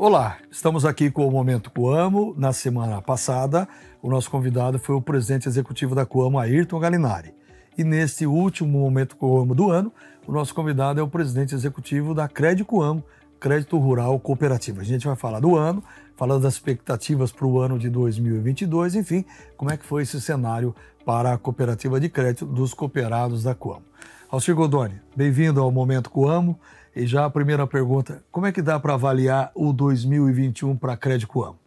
Olá, estamos aqui com o Momento Cuamo. Na semana passada, o nosso convidado foi o presidente executivo da Cuamo, Ayrton Galinari. E neste último Momento Cuamo do ano, o nosso convidado é o presidente executivo da Crédito Cuamo, Crédito Rural Cooperativa. A gente vai falar do ano, falar das expectativas para o ano de 2022, enfim, como é que foi esse cenário para a cooperativa de crédito dos cooperados da Cuamo. Alcir Godoni, bem-vindo ao Momento Cuamo. E já a primeira pergunta, como é que dá para avaliar o 2021 para a Credicoamo?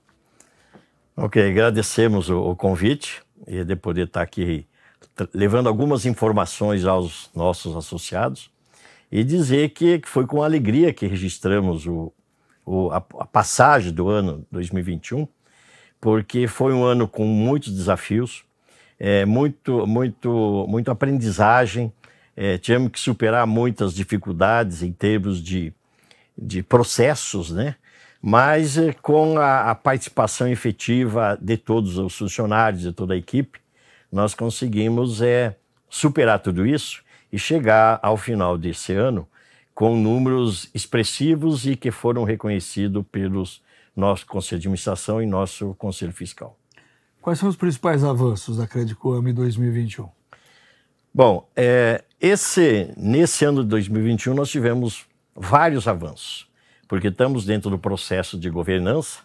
Ok, agradecemos o, o, convite e de poder estar tá aqui levando algumas informações aos nossos associados e dizer que, que foi com alegria que registramos o, o, a, a passagem do ano 2021, porque foi um ano com muitos desafios, é, muito, muito, muito aprendizagem, é, tivemos que superar muitas dificuldades em termos de, de processos, né? mas eh, com a, a, participação efetiva de todos os funcionários, de toda a equipe, nós conseguimos é, superar tudo isso e chegar ao final desse ano com números expressivos e que foram reconhecidos pelos nosso Conselho de Administração e nosso Conselho Fiscal. Quais são os principais avanços da Credicoam em 2021? Bom, é, esse, nesse ano de 2021 nós tivemos vários avanços, porque estamos dentro do processo de governança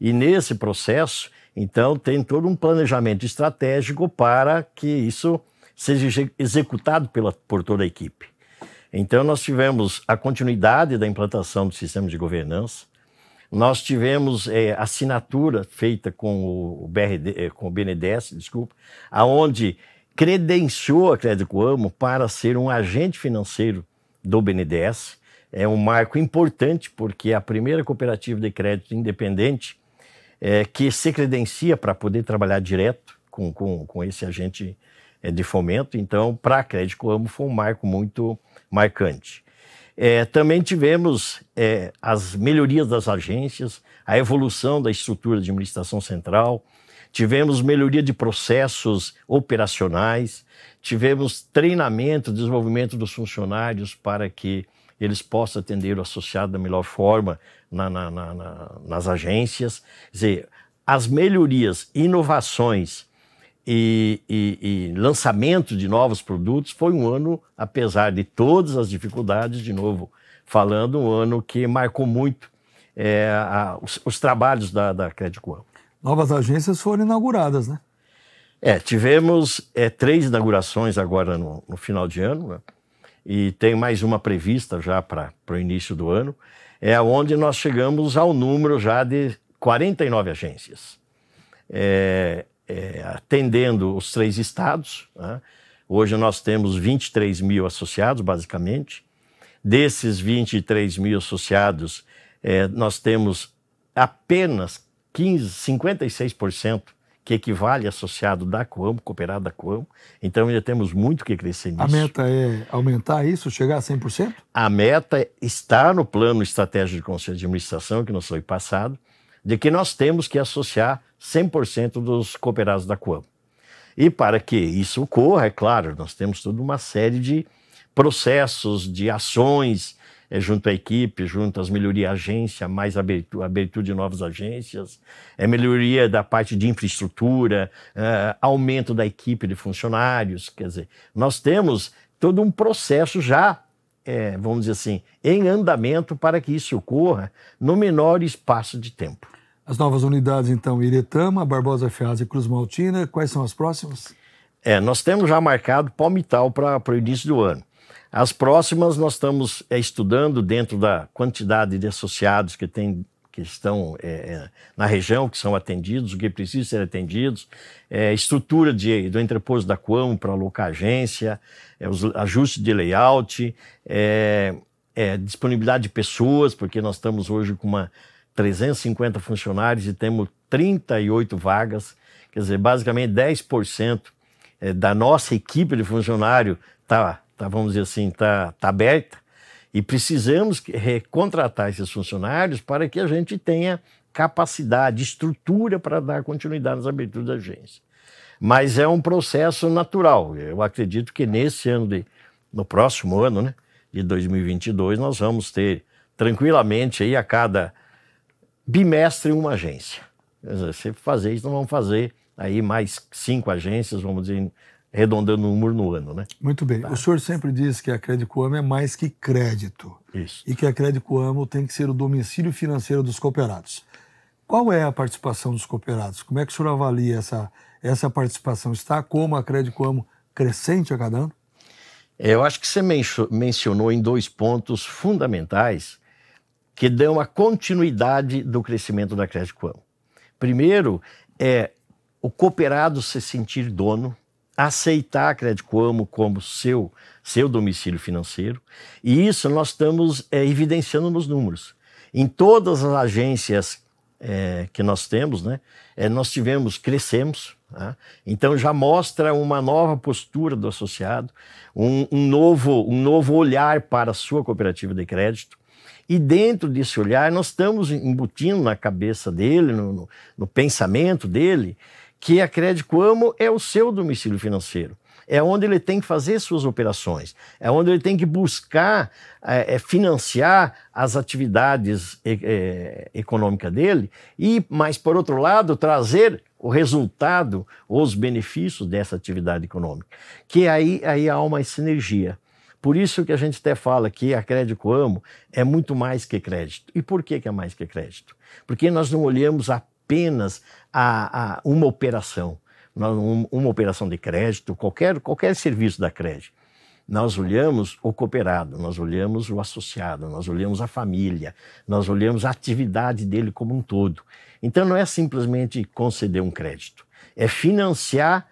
e nesse processo, então, tem todo um planejamento estratégico para que isso seja executado pela, por toda a equipe. Então, nós tivemos a continuidade da implantação do sistema de governança, nós tivemos é, assinatura feita com o, BRD, é, com o BNDES, desculpa, aonde credenciou a Crédito Amo para ser um agente financeiro do BNDES. É um marco importante porque é a primeira cooperativa de crédito independente é, que se credencia para poder trabalhar direto com, com, com esse agente é, de fomento. Então, para a Crédito Amo foi um marco muito marcante. É, também tivemos é, as melhorias das agências, a evolução da estrutura de administração central, Tivemos melhoria de processos operacionais, tivemos treinamento, desenvolvimento dos funcionários para que eles possam atender o associado da melhor forma na, na, na, nas agências. Quer dizer, as melhorias, inovações e, e, e, lançamento de novos produtos foi um ano, apesar de todas as dificuldades, de novo falando, um ano que marcou muito é, a, os, os, trabalhos da, da Credicor novas agências foram inauguradas, né? É, tivemos é, três inaugurações agora no, no final de ano, né? e tem mais uma prevista já para o início do ano, é onde nós chegamos ao número já de 49 agências, é, é, atendendo os três estados. Né? Hoje nós temos 23 mil associados, basicamente. Desses 23 mil associados, é, nós temos apenas 15, 56%, que equivale associado da Coamo, cooperado da Coamo. Então ainda temos muito que crescer nisso. A meta é aumentar isso, chegar a 100%? A meta está no plano estratégico de conselho de administração, que nós foi passado, de que nós temos que associar 100% dos cooperados da Coamo. E para que isso ocorra, é claro, nós temos toda uma série de processos, de ações, é, junto à equipe, junto às melhorias agência, mais abertura, abertura de novas agências, é melhoria da parte de infraestrutura, ah, aumento da equipe de funcionários. Quer dizer, nós temos todo um processo já, é, vamos dizer assim, em andamento para que isso ocorra no menor espaço de tempo. As novas unidades, então, Iretama, Barbosa Fiasa e Cruz Maltina, quais são as próximas? É, nós temos já marcado Palmital para o início do ano. As próximas nós estamos é, estudando dentro da quantidade de associados que tem que estão é, na região, que são atendidos, o que precisa ser atendidos, é, estrutura de, do entreposto da Quam para alocar agência, é, os ajustes de layout, disponibilidade de pessoas, porque nós estamos hoje com uma 350 funcionários e temos 38 vagas, quer dizer, basicamente 10% da nossa equipe de funcionário está tá, vamos dizer assim, está tá aberta e precisamos recontratar esses funcionários para que a gente tenha capacidade, estrutura para dar continuidade nas aberturas da agência. Mas é um processo natural. Eu acredito que nesse ano, de, no próximo ano, né, de 2022, nós vamos ter tranquilamente aí a cada bimestre uma agência. Quer dizer, se fazer isso, nós vamos fazer aí mais cinco agências, vamos dizer, arredondando o número no ano, né? Muito bem. Tá. O senhor sempre diz que a Amo é mais que crédito. Isso. E que a Amo tem que ser o domicílio financeiro dos cooperados. Qual é a participação dos cooperados? Como é que o senhor avalia essa, essa participação? Está como a Amo crescente a cada ano? É, eu acho que você mencionou em dois pontos fundamentais que dão a continuidade do crescimento da Amo. Primeiro é o cooperado se sentir dono aceitar a Amo como seu, seu domicílio financeiro. E isso nós estamos é, evidenciando nos números. Em todas as agências é, que nós temos, né, é, nós tivemos, crescemos. Tá? Então já mostra uma nova postura do associado, um, um, novo, um novo olhar para a sua cooperativa de crédito. E dentro desse olhar, nós estamos embutindo na cabeça dele, no, no, no pensamento dele, que a Crédito Amo é o seu domicílio financeiro. É onde ele tem que fazer suas operações, é onde ele tem que buscar é, financiar as atividades é, eh, econômicas dele e, mas por outro lado, trazer o resultado, os benefícios dessa atividade econômica. Que aí, aí há uma sinergia. Por isso que a gente até fala que a Crédito Amo é muito mais que crédito. E por que, que é mais que crédito? Porque nós não olhamos a apenas a, a uma operação, uma operação de crédito, qualquer, qualquer serviço da crédito. Nós olhamos o cooperado, nós olhamos o associado, nós olhamos a família, nós olhamos a atividade dele como um todo. Então não é simplesmente conceder um crédito, é financiar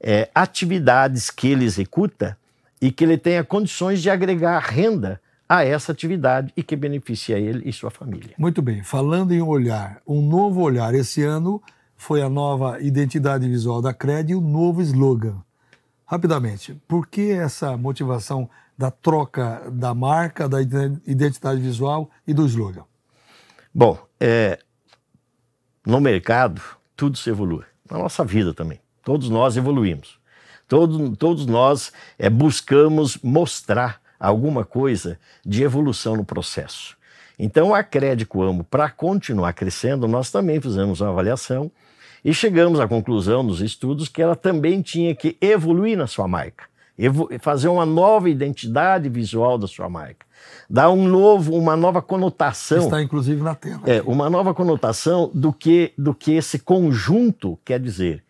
é, atividades que ele executa e que ele tenha condições de agregar renda a essa atividade e que beneficia ele e sua família. Muito bem. Falando em olhar, um novo olhar esse ano foi a nova identidade visual da CRED e o novo slogan. Rapidamente, por que essa motivação da troca da marca, da identidade visual e do slogan? Bom, é, no mercado, tudo se evolui. Na nossa vida também. Todos nós evoluímos. Todo, todos nós é, buscamos mostrar alguma coisa de evolução no processo. Então, a Crédito Amo, para continuar crescendo, nós também fizemos uma avaliação e chegamos à conclusão nos estudos que ela também tinha que evoluir na sua marca, fazer uma nova identidade visual da sua marca, dar um novo, uma nova conotação. Está inclusive na tela. É, uma nova conotação do que, do que esse conjunto quer dizer.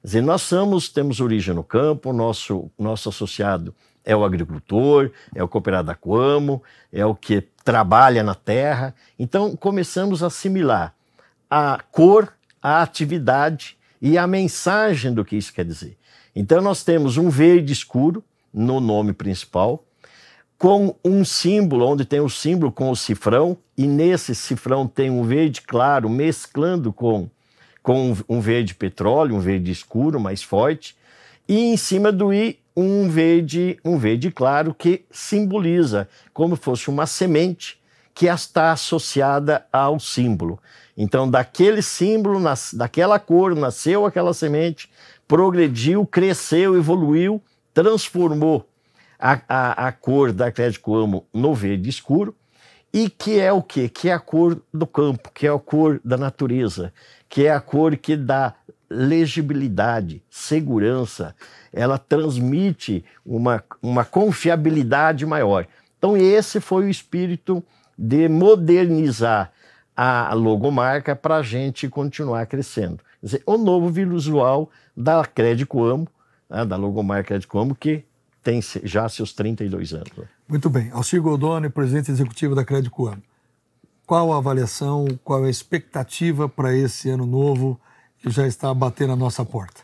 Quer dizer, nós somos, temos origem no campo, nosso, nosso associado é o agricultor, é o cooperado da Coamo, é o que trabalha na terra. Então começamos a assimilar a cor, a atividade e a mensagem do que isso quer dizer. Então nós temos um verde escuro no nome principal, com um símbolo, onde tem o um símbolo com o cifrão, e nesse cifrão tem um verde claro mesclando com, com um verde petróleo, um verde escuro mais forte, e em cima do I um verde, um verde claro que simboliza como fosse uma semente que está associada ao símbolo. Então, daquele símbolo, nas, daquela cor, nasceu aquela semente, progrediu, cresceu, evoluiu, transformou a, a, a cor da Crédito Amo no verde escuro, e que é o quê? Que é a cor do campo, que é a cor da natureza, que é a cor que dá legibilidade, segurança, ela transmite uma, uma confiabilidade maior. Então, esse foi o espírito de modernizar a logomarca para a gente continuar crescendo. Quer dizer, o novo visual da Crédito Amo, né, da logomarca Crédito Amo, que tem já seus 32 anos. Né. Muito bem. Alcir Goldoni, presidente executivo da Crédito Amo. Qual a avaliação, qual a expectativa para esse ano novo? já está batendo a nossa porta?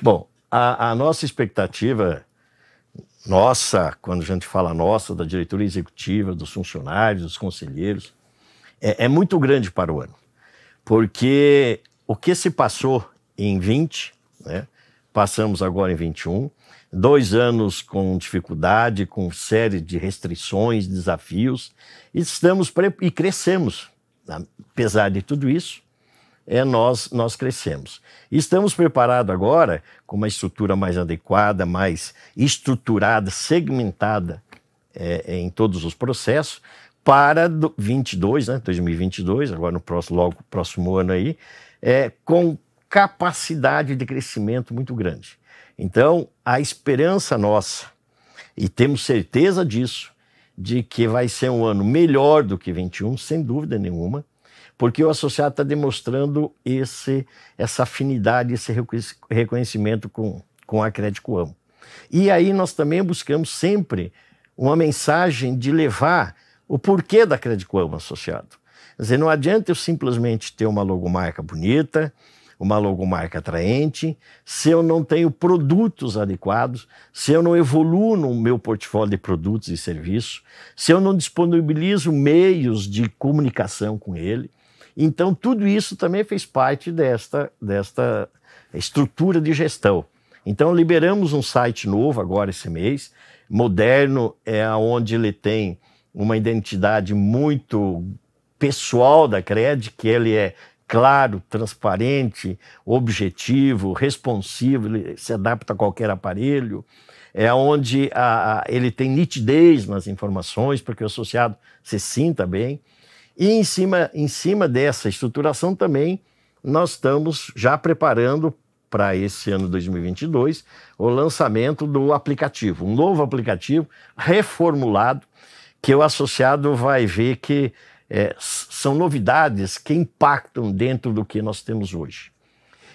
Bom, a, a nossa expectativa, nossa, quando a gente fala nossa, da diretoria executiva, dos funcionários, dos conselheiros, é, é muito grande para o ano. Porque o que se passou em 20, né, passamos agora em 21, dois anos com dificuldade, com série de restrições, desafios, e estamos e crescemos, apesar de tudo isso, é nós, nós crescemos. Estamos preparados agora com uma estrutura mais adequada, mais estruturada, segmentada é, é em todos os processos para 22, né, 2022, agora no próximo, logo próximo ano aí, é, com capacidade de crescimento muito grande. Então, a esperança nossa, e temos certeza disso, de que vai ser um ano melhor do que 21, sem dúvida nenhuma, porque o associado está demonstrando esse, essa afinidade, esse reconhecimento com, com a Crédito Amo. E aí nós também buscamos sempre uma mensagem de levar o porquê da Crédito Amo associado. Quer dizer, não adianta eu simplesmente ter uma logomarca bonita, uma logomarca atraente, se eu não tenho produtos adequados, se eu não evoluo no meu portfólio de produtos e serviços, se eu não disponibilizo meios de comunicação com ele. Então, tudo isso também fez parte desta, desta estrutura de gestão. Então, liberamos um site novo agora esse mês, moderno, é onde ele tem uma identidade muito pessoal da Cred, que ele é claro, transparente, objetivo, responsivo, ele se adapta a qualquer aparelho. É onde a, a, ele tem nitidez nas informações, para que o associado se sinta bem. E em cima, em cima dessa estruturação também, nós estamos já preparando para esse ano 2022 o lançamento do aplicativo, um novo aplicativo reformulado, que o associado vai ver que é, são novidades que impactam dentro do que nós temos hoje.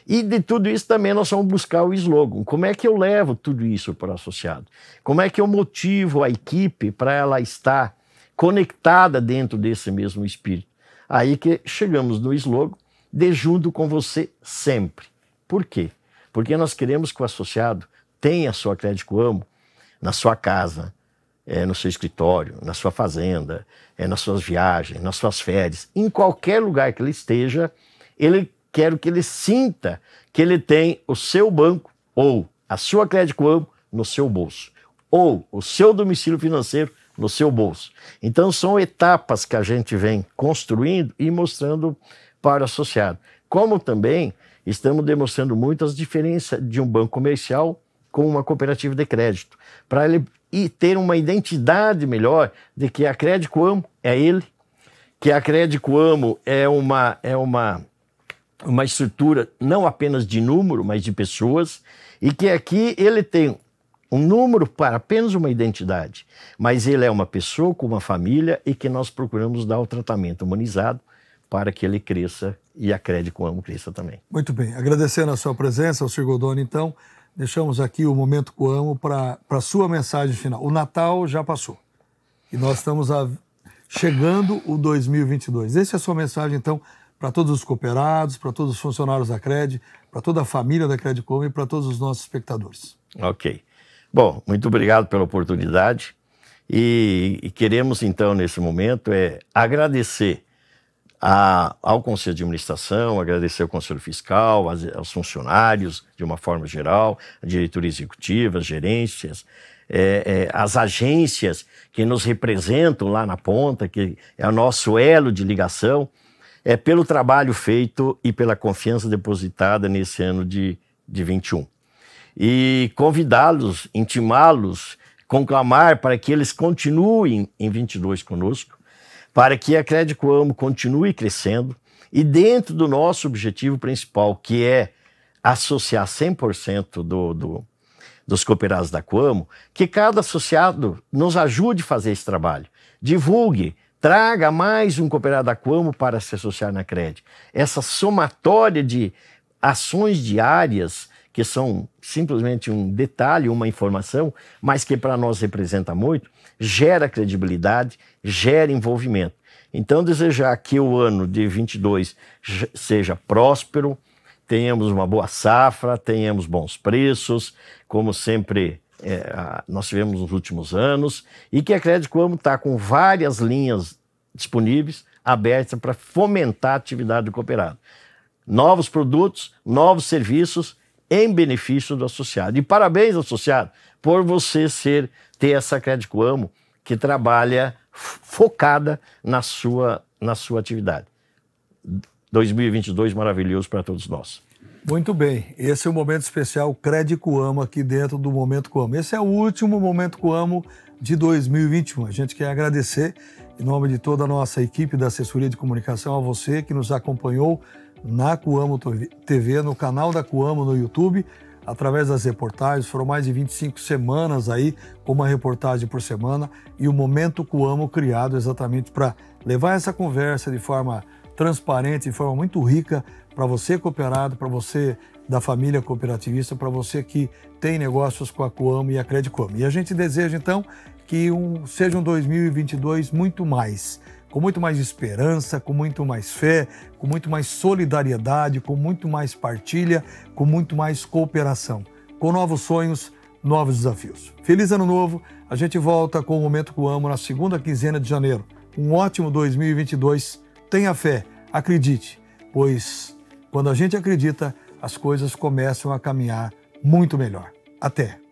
E de tudo isso também nós vamos buscar o slogan. Como é que eu levo tudo isso para o associado? Como é que eu motivo a equipe para ela estar conectada dentro desse mesmo espírito. Aí que chegamos no slogan de junto com você sempre. Por quê? Porque nós queremos que o associado tenha a sua Crédito Amo na sua casa, é, no seu escritório, na sua fazenda, é, nas suas viagens, nas suas férias, em qualquer lugar que ele esteja, ele quero que ele sinta que ele tem o seu banco ou a sua Crédito Amo no seu bolso, ou o seu domicílio financeiro no seu bolso. Então, são etapas que a gente vem construindo e mostrando para o associado. Como também estamos demonstrando muito as diferenças de um banco comercial com uma cooperativa de crédito, para ele ter uma identidade melhor de que a Crédito Amo é ele, que a Crédito Amo é uma, é uma, uma estrutura não apenas de número, mas de pessoas, e que aqui ele tem um número para apenas uma identidade, mas ele é uma pessoa com uma família e que nós procuramos dar o tratamento humanizado para que ele cresça e a Crede Amo cresça também. Muito bem. Agradecendo a sua presença, o Sr. Godone, então, deixamos aqui o Momento com Amo para a sua mensagem final. O Natal já passou e nós estamos a, chegando o 2022. Essa é a sua mensagem, então, para todos os cooperados, para todos os funcionários da Cred, para toda a família da com Amo e para todos os nossos espectadores. Ok. Bom, muito obrigado pela oportunidade e, e queremos então nesse momento é agradecer a, ao Conselho de Administração, agradecer ao Conselho Fiscal, aos, aos funcionários de uma forma geral, a diretoria executiva, as gerências, é, é, as agências que nos representam lá na ponta, que é o nosso elo de ligação, é pelo trabalho feito e pela confiança depositada nesse ano de, de 21 e convidá-los, intimá-los, conclamar para que eles continuem em 22 conosco, para que a Crédito Amo continue crescendo e dentro do nosso objetivo principal, que é associar 100% do, do, dos cooperados da Coamo, que cada associado nos ajude a fazer esse trabalho. Divulgue, traga mais um cooperado da Coamo para se associar na Crédito. Essa somatória de ações diárias que são simplesmente um detalhe, uma informação, mas que para nós representa muito, gera credibilidade, gera envolvimento. Então, desejar que o ano de 22 seja próspero, tenhamos uma boa safra, tenhamos bons preços, como sempre é, nós tivemos nos últimos anos, e que a Credicom está com várias linhas disponíveis, abertas para fomentar a atividade do cooperado. Novos produtos, novos serviços em benefício do associado. E parabéns, associado, por você ser ter essa Crédito Amo que trabalha focada na sua, na sua atividade. 2022 maravilhoso para todos nós. Muito bem, esse é o momento especial Crédito Amo aqui dentro do Momento Coamo. Esse é o último Momento Coamo de 2021. A gente quer agradecer, em nome de toda a nossa equipe da assessoria de comunicação, a você que nos acompanhou na Coamo TV, no canal da Coamo no YouTube, através das reportagens. Foram mais de 25 semanas aí, com uma reportagem por semana, e o Momento Coamo criado exatamente para levar essa conversa de forma transparente, de forma muito rica, para você cooperado, para você da família cooperativista, para você que tem negócios com a Coamo e a Credicoamo. E a gente deseja, então, que um, seja um 2022 muito mais com muito mais esperança, com muito mais fé, com muito mais solidariedade, com muito mais partilha, com muito mais cooperação, com novos sonhos, novos desafios. Feliz ano novo! A gente volta com o Momento que eu Amo na segunda quinzena de janeiro. Um ótimo 2022. Tenha fé, acredite, pois quando a gente acredita, as coisas começam a caminhar muito melhor. Até!